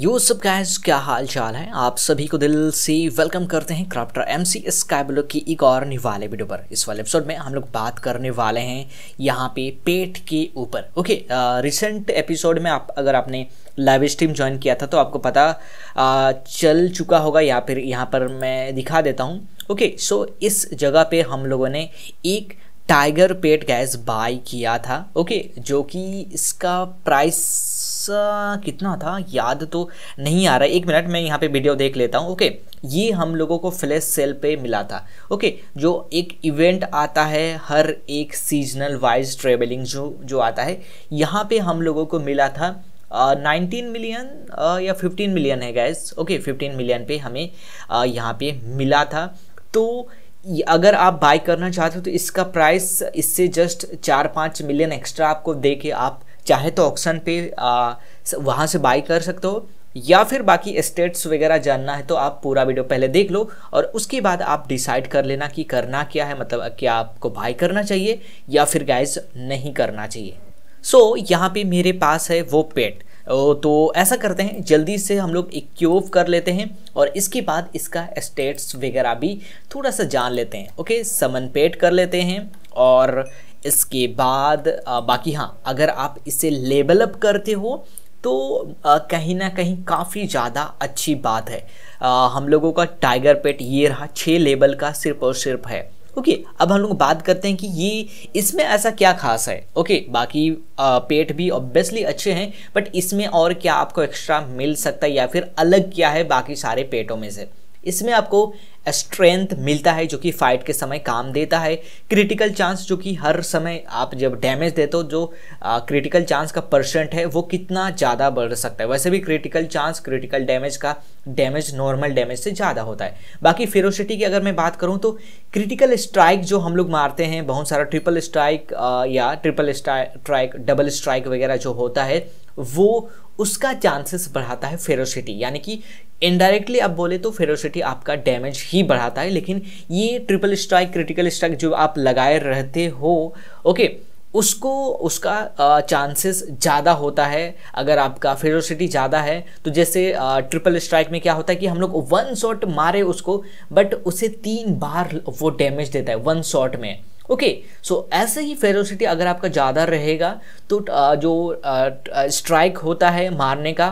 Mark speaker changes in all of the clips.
Speaker 1: यो सब गाइस क्या हाल चाल है आप सभी को दिल से वेलकम करते हैं क्राफ्टर एम सी स्काईब्लो की एक और निवाले वीडियो पर इस वाले एपिसोड में हम लोग बात करने वाले हैं यहाँ पे पेट के ऊपर ओके रिसेंट एपिसोड में आप अगर आपने लाइव स्ट्रीम ज्वाइन किया था तो आपको पता आ, चल चुका होगा या फिर यहाँ पर मैं दिखा देता हूँ ओके सो इस जगह पर हम लोगों ने एक टाइगर पेट गैस बाय किया था ओके जो कि इसका प्राइस कितना था याद तो नहीं आ रहा है एक मिनट मैं यहाँ पे वीडियो देख लेता हूँ ओके ये हम लोगों को फ्लैश सेल पे मिला था ओके जो एक इवेंट आता है हर एक सीजनल वाइज ट्रेवलिंग जो जो आता है यहाँ पे हम लोगों को मिला था नाइनटीन मिलियन या फिफ्टीन मिलियन है गैस ओके फिफ्टीन मिलियन पे हमें यहाँ पे मिला था तो अगर आप बाई करना चाहते हो तो इसका प्राइस इससे जस्ट चार पाँच मिलियन एक्स्ट्रा आपको दे के आप चाहे तो ऑक्शन पे आ, वहाँ से बाई कर सकते हो या फिर बाकी स्टेट्स वगैरह जानना है तो आप पूरा वीडियो पहले देख लो और उसके बाद आप डिसाइड कर लेना कि करना क्या है मतलब क्या आपको बाई करना चाहिए या फिर गैस नहीं करना चाहिए सो so, यहाँ पे मेरे पास है वो पेट तो ऐसा करते हैं जल्दी से हम लोग इक्योव कर लेते हैं और इसके बाद इसका स्टेट्स वगैरह भी थोड़ा सा जान लेते हैं ओके समन पेट कर लेते हैं और इसके बाद बाकी हाँ अगर आप इसे लेबल अप करते हो तो कहीं ना कहीं काफ़ी ज़्यादा अच्छी बात है आ, हम लोगों का टाइगर पेट ये रहा छः लेवल का सिर्फ और सिर्फ है ओके okay, अब हम लोग बात करते हैं कि ये इसमें ऐसा क्या खास है ओके okay, बाकी आ, पेट भी ऑब्वियसली अच्छे हैं बट इसमें और क्या आपको एक्स्ट्रा मिल सकता है या फिर अलग क्या है बाकी सारे पेटों में से इसमें आपको स्ट्रेंथ मिलता है जो कि फाइट के समय काम देता है क्रिटिकल चांस जो कि हर समय आप जब डैमेज देते हो जो क्रिटिकल चांस का परसेंट है वो कितना ज़्यादा बढ़ सकता है वैसे भी क्रिटिकल चांस क्रिटिकल डैमेज का डैमेज नॉर्मल डैमेज से ज़्यादा होता है बाकी फेरोसिटी की अगर मैं बात करूँ तो क्रिटिकल स्ट्राइक जो हम लोग मारते हैं बहुत सारा ट्रिपल स्ट्राइक या ट्रिपल स्ट्राइक डबल स्ट्राइक वगैरह जो होता है वो उसका चांसेस बढ़ाता है फेरोसिटी यानी कि इनडायरेक्टली आप बोले तो फेरोसिटी आपका डैमेज ही बढ़ाता है लेकिन ये ट्रिपल स्ट्राइक क्रिटिकल स्ट्राइक जो आप लगाए रहते हो ओके उसको उसका चांसेस ज़्यादा होता है अगर आपका फेरोसिटी ज़्यादा है तो जैसे ट्रिपल स्ट्राइक में क्या होता है कि हम लोग वन शॉट मारे उसको बट उसे तीन बार वो डैमेज देता है वन शॉट में ओके सो ऐसे ही फेरोसिटी अगर आपका ज़्यादा रहेगा तो जो स्ट्राइक होता है मारने का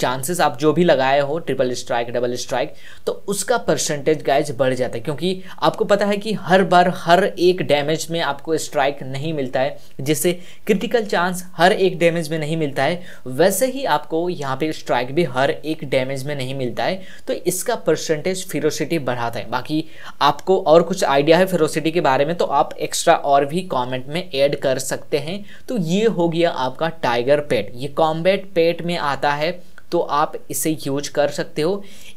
Speaker 1: चांसेस आप जो भी लगाए हो ट्रिपल स्ट्राइक डबल स्ट्राइक तो उसका परसेंटेज गाइज बढ़ जाता है क्योंकि आपको पता है कि हर बार हर एक डैमेज में आपको स्ट्राइक नहीं मिलता है जिससे क्रिटिकल चांस हर एक डैमेज में नहीं मिलता है वैसे ही आपको यहाँ पे स्ट्राइक भी हर एक डैमेज में नहीं मिलता है तो इसका परसेंटेज फिरोसिटी बढ़ाता है बाकी आपको और कुछ आइडिया है फिरोसिटी के बारे में तो आप एक्स्ट्रा और भी कॉमेंट में एड कर सकते हैं तो ये हो गया आपका टाइगर पेट ये कॉम्बेट पेट में आता है तो आप इसे यूज कर सकते हो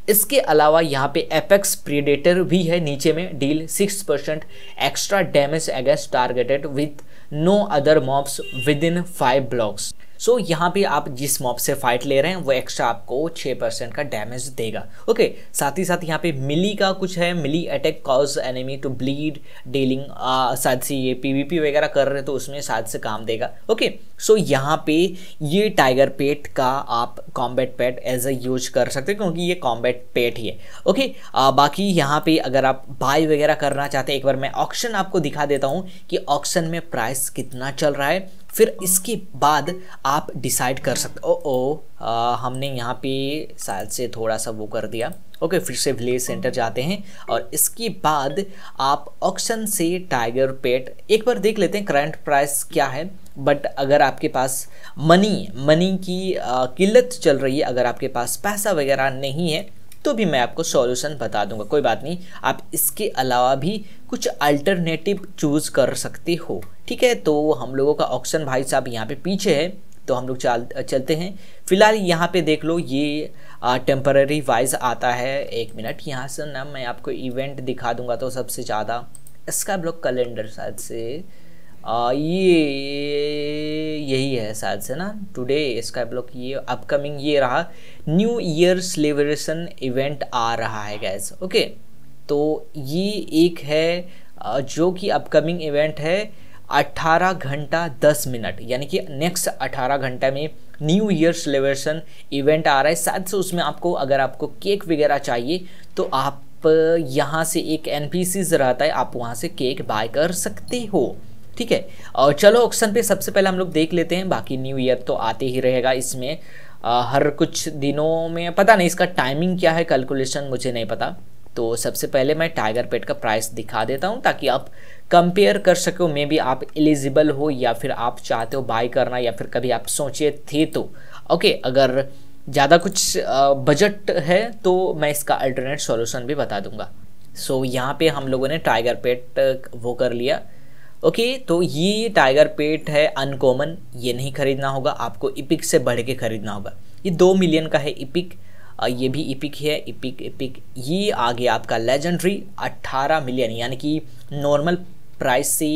Speaker 1: इसके अलावा यहाँ पे एपेक्स प्रीडेटर भी है नीचे में deal six percent extra damage against targeted with no other mobs within five blocks so so, यहाँ पे आप जिस मॉप से फाइट ले रहे हैं वो एक्स्ट्रा आपको 6% परसेंट का डैमेज देगा ओके okay, साथ ही साथ यहाँ पे मिली का कुछ है melee attack cause enemy to bleed dealing साथ से ये पीवीपी वगैरह कर रहे हैं तो उसमें साथ से काम देगा ओके okay, सो so, यहाँ पे ये टाइगर पेट का आप combat pet as a use कर सकते हैं क्योंकि ये कॉम्बैट पेट ही है ओके okay, बाकी यहाँ पे अगर आप बाय वगैरह करना चाहते हैं एक बार मैं ऑक्शन आपको दिखा देता हूँ कि ऑक्शन में प्राइस कितना चल रहा है फिर इसके बाद आप डिसाइड कर सकते ओ ओ आ, हमने यहाँ पे शायद से थोड़ा सा वो कर दिया ओके फिर से विलेज सेंटर जाते हैं और इसके बाद आप ऑक्शन से टाइगर पेट एक बार देख लेते हैं करंट प्राइस क्या है बट अगर आपके पास मनी मनी की किल्लत चल रही है अगर आपके पास पैसा वगैरह नहीं है तो भी मैं आपको सॉल्यूशन बता दूंगा कोई बात नहीं आप इसके अलावा भी कुछ अल्टरनेटिव चूज़ कर सकते हो ठीक है तो हम लोगों का ऑप्शन भाई साहब यहाँ पे पीछे है तो हम लोग चल चलते हैं फिलहाल यहाँ पे देख लो ये टेम्पररी वाइज आता है एक मिनट यहाँ से ना मैं आपको इवेंट दिखा दूंगा तो सबसे ज़्यादा इसका ब्लॉक कैलेंडर शायद से आ, ये यही है शायद से ना टुडे इसका ब्लॉक ये अपकमिंग ये रहा न्यू ईयर सेलिब्रेशन इवेंट आ रहा है गैस ओके तो ये एक है जो कि अपकमिंग इवेंट है 18 घंटा 10 मिनट यानी कि नेक्स्ट 18 घंटा में न्यू ईयर सेलिब्रेशन इवेंट आ रहा है शायद से उसमें आपको अगर आपको केक वगैरह चाहिए तो आप यहाँ से एक एन रहता है आप वहाँ से केक बाय कर सकते हो ठीक है और चलो ऑप्शन पे सबसे पहले हम लोग देख लेते हैं बाकी न्यू ईयर तो आते ही रहेगा इसमें आ, हर कुछ दिनों में पता नहीं इसका टाइमिंग क्या है कैलकुलेशन मुझे नहीं पता तो सबसे पहले मैं टाइगर पेट का प्राइस दिखा देता हूँ ताकि आप कंपेयर कर सके हो मे बी आप एलिजिबल हो या फिर आप चाहते हो बाय करना या फिर कभी आप सोचे थे तो ओके okay, अगर ज़्यादा कुछ बजट है तो मैं इसका अल्टरनेट सॉल्यूशन भी बता दूंगा सो so, यहाँ पे हम लोगों ने टाइगर पेट वो कर लिया ओके okay, तो ये टाइगर पेट है अनकॉमन ये नहीं ख़रीदना होगा आपको इपिक से बढ़ के ख़रीदना होगा ये दो मिलियन का है इपिक ये भी इपिक है इपिक इपिक ये आ गया आपका लेजेंड्री 18 मिलियन यानी कि नॉर्मल प्राइस से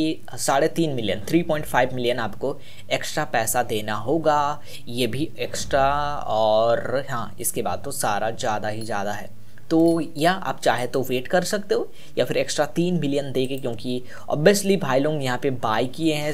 Speaker 1: साढ़े तीन million three point five million आपको एक्स्ट्रा पैसा देना होगा ये भी एक्स्ट्रा और हाँ इसके बाद तो सारा ज़्यादा ही ज़्यादा है तो या आप चाहे तो वेट कर सकते हो या फिर एक्स्ट्रा तीन मिलियन दे के क्योंकि ऑब्वियसली भाई लोग यहाँ पे बाई किए हैं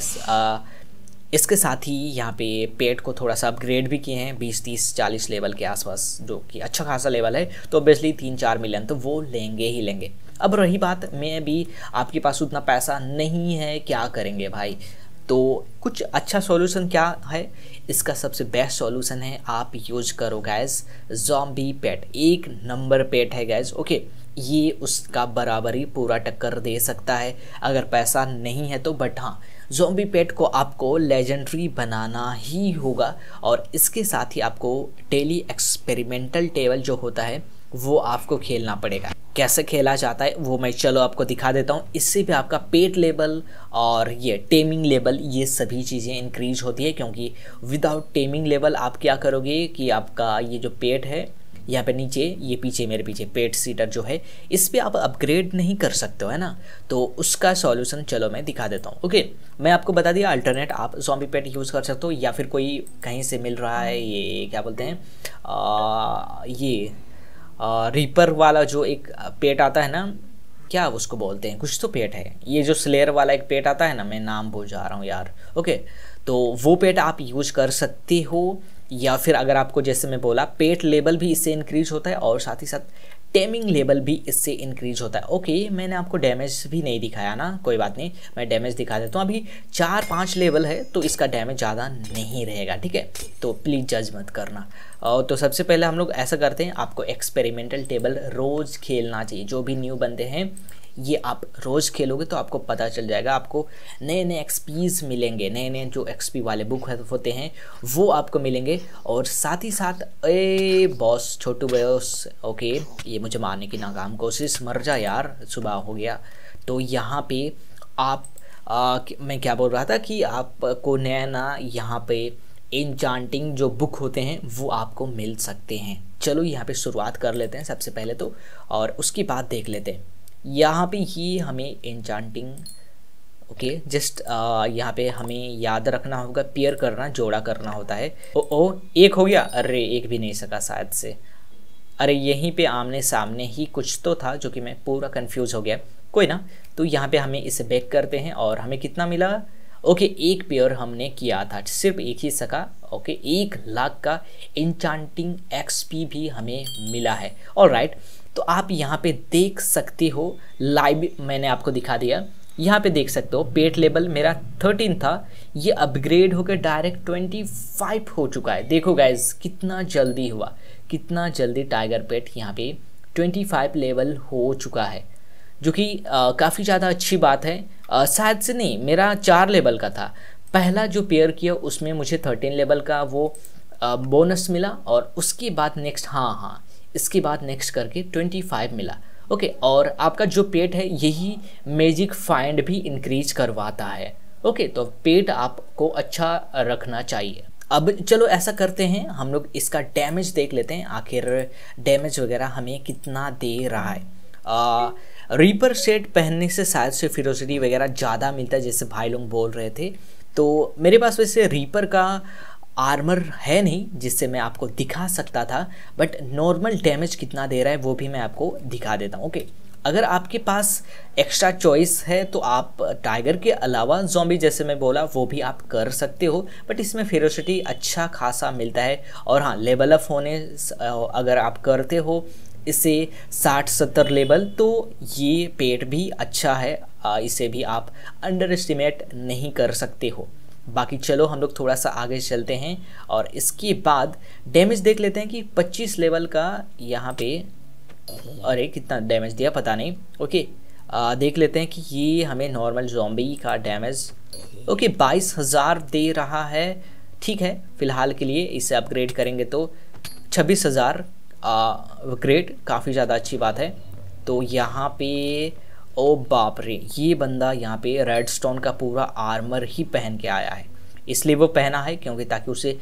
Speaker 1: इसके साथ ही यहाँ पे पेट को थोड़ा सा अपग्रेड भी किए हैं बीस तीस चालीस लेवल के आसपास जो कि अच्छा खासा लेवल है तो ऑब्वियसली तीन चार मिलियन तो वो लेंगे ही लेंगे अब रही बात मैं भी आपके पास उतना पैसा नहीं है क्या करेंगे भाई तो कुछ अच्छा सॉल्यूशन क्या है इसका सबसे बेस्ट सॉल्यूशन है आप यूज करो गैस जॉम्बी पेट एक नंबर पेट है गैस ओके ये उसका बराबरी पूरा टक्कर दे सकता है अगर पैसा नहीं है तो बट हाँ जोम्बी पेट को आपको लेजेंडरी बनाना ही होगा और इसके साथ ही आपको डेली एक्सपेरिमेंटल टेबल जो होता है वो आपको खेलना पड़ेगा कैसे खेला जाता है वो मैं चलो आपको दिखा देता हूँ इससे भी आपका पेट लेवल और ये टेमिंग लेवल ये सभी चीज़ें इंक्रीज होती है क्योंकि विदाउट टेमिंग लेवल आप क्या करोगे कि आपका ये जो पेट है यहाँ पे नीचे ये पीछे मेरे पीछे पेट सीटर जो है इस पर आप अपग्रेड नहीं कर सकते हो है ना तो उसका सॉल्यूशन चलो मैं दिखा देता हूँ ओके मैं आपको बता दिया अल्टरनेट आप जॉम्बी पेट यूज़ कर सकते हो या फिर कोई कहीं से मिल रहा है ये क्या बोलते हैं ये आ, रीपर वाला जो एक पेट आता है ना क्या उसको बोलते हैं कुछ तो पेट है ये जो स्लेयर वाला एक पेट आता है ना मैं नाम भूल जा रहा हूँ यार ओके तो वो पेट आप यूज कर सकते हो या फिर अगर आपको जैसे मैं बोला पेट लेवल भी इससे इंक्रीज होता है और साथ ही साथ टेमिंग लेवल भी इससे इंक्रीज होता है ओके मैंने आपको डैमेज भी नहीं दिखाया ना कोई बात नहीं मैं डैमेज दिखा देता हूँ अभी चार पाँच लेवल है तो इसका डैमेज ज़्यादा नहीं रहेगा ठीक है तो प्लीज़ जज मत करना और तो सबसे पहले हम लोग ऐसा करते हैं आपको एक्सपेरिमेंटल टेबल रोज़ खेलना चाहिए जो भी न्यू बंदे हैं ये आप रोज़ खेलोगे तो आपको पता चल जाएगा आपको नए नए एक्सपीज मिलेंगे नए नए जो एक्सपी वाले बुक होते हैं वो आपको मिलेंगे और साथ ही साथ ए बॉस छोटू बॉस ओके ये मुझे मारने की नाकाम कोशिश मर जा यार सुबह हो गया तो यहाँ पे आप आ, मैं क्या बोल रहा था कि आपको नया ना यहाँ पे इनचांटिंग जो बुक होते हैं वो आपको मिल सकते हैं चलो यहाँ पे शुरुआत कर लेते हैं सबसे पहले तो और उसके बाद देख लेते हैं यहाँ पे ही हमें एनचांटिंग ओके जस्ट यहाँ पे हमें याद रखना होगा पेयर करना जोड़ा करना होता है ओ ओ एक हो गया अरे एक भी नहीं सका शायद से अरे यहीं पे आमने सामने ही कुछ तो था जो कि मैं पूरा कंफ्यूज हो गया कोई ना तो यहाँ पे हमें इसे बैक करते हैं और हमें कितना मिला ओके एक पेयर हमने किया था सिर्फ एक ही सका ओके एक लाख का इंचांटिंग एक्सपी भी हमें मिला है और राइट right, तो आप यहाँ पे देख सकते हो लाइव मैंने आपको दिखा दिया यहाँ पे देख सकते हो पेट लेवल मेरा थर्टीन था ये अपग्रेड होकर डायरेक्ट ट्वेंटी फाइव हो चुका है देखो गाइज कितना जल्दी हुआ कितना जल्दी टाइगर पेट यहाँ पे ट्वेंटी फाइव लेवल हो चुका है जो कि काफ़ी ज़्यादा अच्छी बात है शायद से नहीं मेरा चार लेवल का था पहला जो पेयर किया उसमें मुझे थर्टीन लेवल का वो बोनस मिला और उसके बाद नेक्स्ट हाँ हाँ इसके बाद नेक्स्ट करके ट्वेंटी फाइव मिला ओके okay, और आपका जो पेट है यही मैजिक फाइंड भी इंक्रीज करवाता है ओके okay, तो पेट आपको अच्छा रखना चाहिए अब चलो ऐसा करते हैं हम लोग इसका डैमेज देख लेते हैं आखिर डैमेज वगैरह हमें कितना दे रहा है आ, रीपर सेट पहनने से शायद से फिरोसिटी वगैरह ज़्यादा मिलता है जैसे भाई लोग बोल रहे थे तो मेरे पास वैसे रीपर का आर्मर है नहीं जिससे मैं आपको दिखा सकता था बट नॉर्मल डैमेज कितना दे रहा है वो भी मैं आपको दिखा देता हूँ ओके अगर आपके पास एक्स्ट्रा चॉइस है तो आप टाइगर के अलावा जॉम्बी जैसे मैं बोला वो भी आप कर सकते हो बट इसमें फेरोसिटी अच्छा खासा मिलता है और हाँ लेवल अप होने अगर आप करते हो इससे 60-70 लेवल तो ये पेट भी अच्छा है इसे भी आप अंडर एस्टिमेट नहीं कर सकते हो बाकी चलो हम लोग थोड़ा सा आगे चलते हैं और इसके बाद डैमेज देख लेते हैं कि 25 लेवल का यहाँ पे अरे कितना डैमेज दिया पता नहीं ओके आ, देख लेते हैं कि ये हमें नॉर्मल जॉम्बी का डैमेज ओके बाईस हज़ार दे रहा है ठीक है फ़िलहाल के लिए इसे अपग्रेड करेंगे तो छब्बीस हज़ार ग्रेड काफ़ी ज़्यादा अच्छी बात है तो यहाँ पे ओ बाप रे ये बंदा यहाँ पे रेड स्टोन का पूरा आर्मर ही पहन के आया है इसलिए वो पहना है क्योंकि ताकि उसे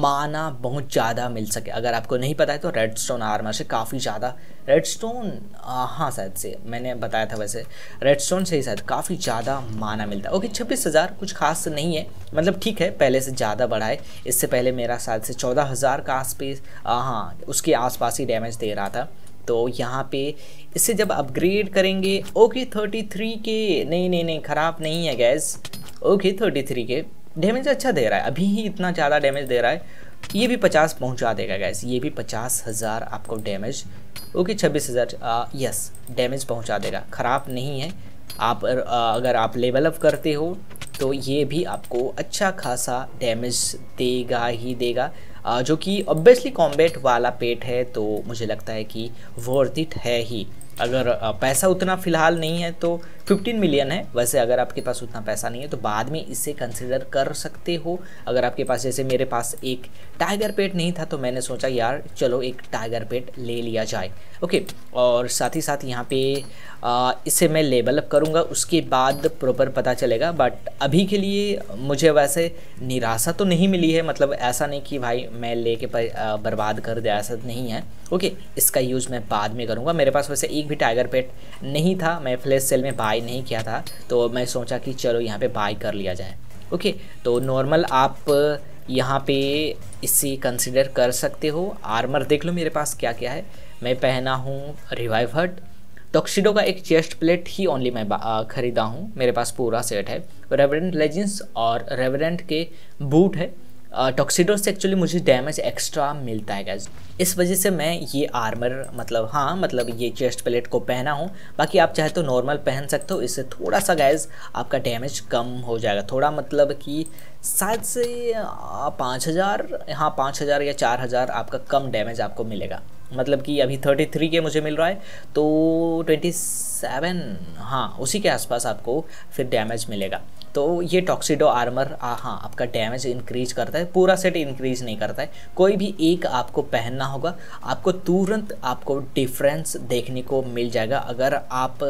Speaker 1: माना बहुत ज़्यादा मिल सके अगर आपको नहीं पता है तो रेड स्टोन आर्मर से काफ़ी ज़्यादा रेड स्टोन हाँ शायद से मैंने बताया था वैसे रेड स्टोन से ही शायद काफ़ी ज़्यादा माना मिलता है ओके छब्बीस हज़ार कुछ खास नहीं है मतलब ठीक है पहले से ज़्यादा बढ़ा है इससे पहले मेरा शायद से चौदह हज़ार का आस पे हाँ उसके आसपास ही डैमेज दे रहा था तो यहाँ पे इसे जब अपग्रेड करेंगे ओके थर्टी थ्री के नहीं नहीं नहीं ख़राब नहीं है guys okay thirty three K damage अच्छा दे रहा है अभी ही इतना ज़्यादा डैमेज दे रहा है ये भी पचास पहुँचा देगा गैस ये भी पचास हज़ार आपको डैमेज ओके छब्बीस हज़ार यस डैमेज पहुँचा देगा ख़राब नहीं है आप आ, uh, अगर आप लेवल अप करते हो तो ये भी आपको अच्छा खासा डैमेज देगा ही देगा जो कि ऑब्वियसली कॉम्बेट वाला पेट है तो मुझे लगता है कि वर्थ इट है ही अगर पैसा उतना फ़िलहाल नहीं है तो फिफ्टीन मिलियन है वैसे अगर आपके पास उतना पैसा नहीं है तो बाद में इससे कंसिडर कर सकते हो अगर आपके पास जैसे मेरे पास एक टाइगर पेट नहीं था तो मैंने सोचा यार चलो एक टाइगर पेट ले लिया जाए ओके और साथ ही साथ यहाँ पे आ, इसे मैं लेबल अप करूँगा उसके बाद प्रॉपर पता चलेगा बट अभी के लिए मुझे वैसे निराशा तो नहीं मिली है मतलब ऐसा नहीं कि भाई मैं ले कर बर्बाद कर दिया ऐसा नहीं है ओके इसका यूज़ मैं बाद में करूँगा मेरे पास वैसे एक भी टाइगर पेट नहीं था मैं फ्लैश सेल में बाय बाई नहीं किया था तो मैं सोचा कि चलो यहाँ पे बाई कर लिया जाए ओके तो नॉर्मल आप यहाँ पे इसे कंसिडर कर सकते हो आर्मर देख लो मेरे पास क्या क्या है मैं पहना हूँ रिवाइव हट टॉक्सीडो का एक चेस्ट प्लेट ही ओनली मैं ख़रीदा हूँ मेरे पास पूरा सेट है रेवरेंट लेजेंस और रेवरेंट के बूट है टॉक्सीडो से एक्चुअली मुझे डैमेज एक्स्ट्रा मिलता है गैस इस वजह से मैं ये आर्मर मतलब हाँ मतलब ये चेस्ट प्लेट को पहना हूँ बाकी आप चाहे तो नॉर्मल पहन सकते हो इससे थोड़ा सा गैस आपका डैमेज कम हो जाएगा थोड़ा मतलब कि शायद से पाँच हज़ार हाँ पाँच हज़ार या चार हज़ार आपका कम डैमेज आपको मिलेगा मतलब कि अभी थर्टी थ्री के मुझे मिल रहा है तो ट्वेंटी सेवन हाँ उसी के आसपास आपको फिर डैमेज मिलेगा तो ये टॉक्सीडो आर्मर आ, हाँ आपका डैमेज इंक्रीज करता है पूरा सेट इंक्रीज नहीं करता है कोई भी एक आपको पहनना होगा आपको तुरंत आपको डिफरेंस देखने को मिल जाएगा अगर आप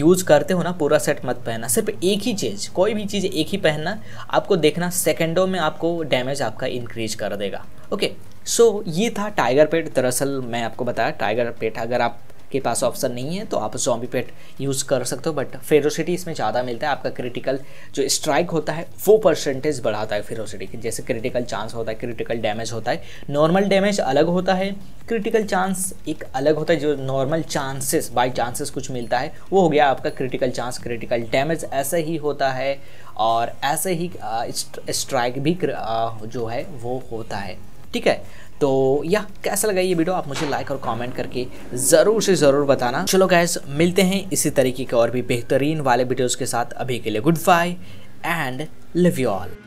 Speaker 1: यूज़ करते हो ना पूरा सेट मत पहनना सिर्फ एक ही चीज़ कोई भी चीज़ एक ही पहनना आपको देखना सेकेंडों में आपको डैमेज आपका इंक्रीज कर देगा ओके सो so, ये था टाइगर पेट दरअसल मैं आपको बताया टाइगर पेट अगर आप के पास ऑप्शन नहीं है तो आप जॉम्बी पेट यूज़ कर सकते हो बट फेरोसिटी इसमें ज़्यादा मिलता है आपका क्रिटिकल जो स्ट्राइक होता है वो परसेंटेज बढ़ाता है फेरोसिटी के जैसे क्रिटिकल चांस होता है क्रिटिकल डैमेज होता है नॉर्मल डैमेज अलग होता है क्रिटिकल चांस एक अलग होता है जो नॉर्मल चांसेस बाई चांसेस कुछ मिलता है वो हो गया आपका क्रिटिकल चांस क्रिटिकल डैमेज ऐसे ही होता है और ऐसे ही स्ट्राइक भी जो है वो होता है ठीक है तो या कैसा लगा ये वीडियो आप मुझे लाइक और कमेंट करके ज़रूर से ज़रूर बताना चलो गैस मिलते हैं इसी तरीके के और भी बेहतरीन वाले वीडियोज़ के साथ अभी के लिए good bye and love you all